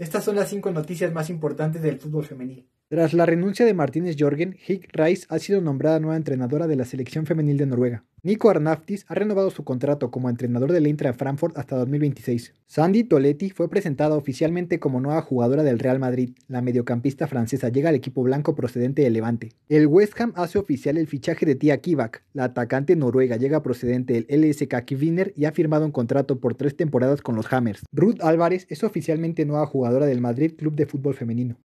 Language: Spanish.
Estas son las cinco noticias más importantes del fútbol femenil. Tras la renuncia de Martínez Jorgen, Hick Rice ha sido nombrada nueva entrenadora de la selección femenil de Noruega. Nico Arnaftis ha renovado su contrato como entrenador del Intra Frankfurt hasta 2026. Sandy Toletti fue presentada oficialmente como nueva jugadora del Real Madrid. La mediocampista francesa llega al equipo blanco procedente de Levante. El West Ham hace oficial el fichaje de Tia Kivak. La atacante noruega llega procedente del LSK Kiviner y ha firmado un contrato por tres temporadas con los Hammers. Ruth Álvarez es oficialmente nueva jugadora del Madrid Club de Fútbol Femenino.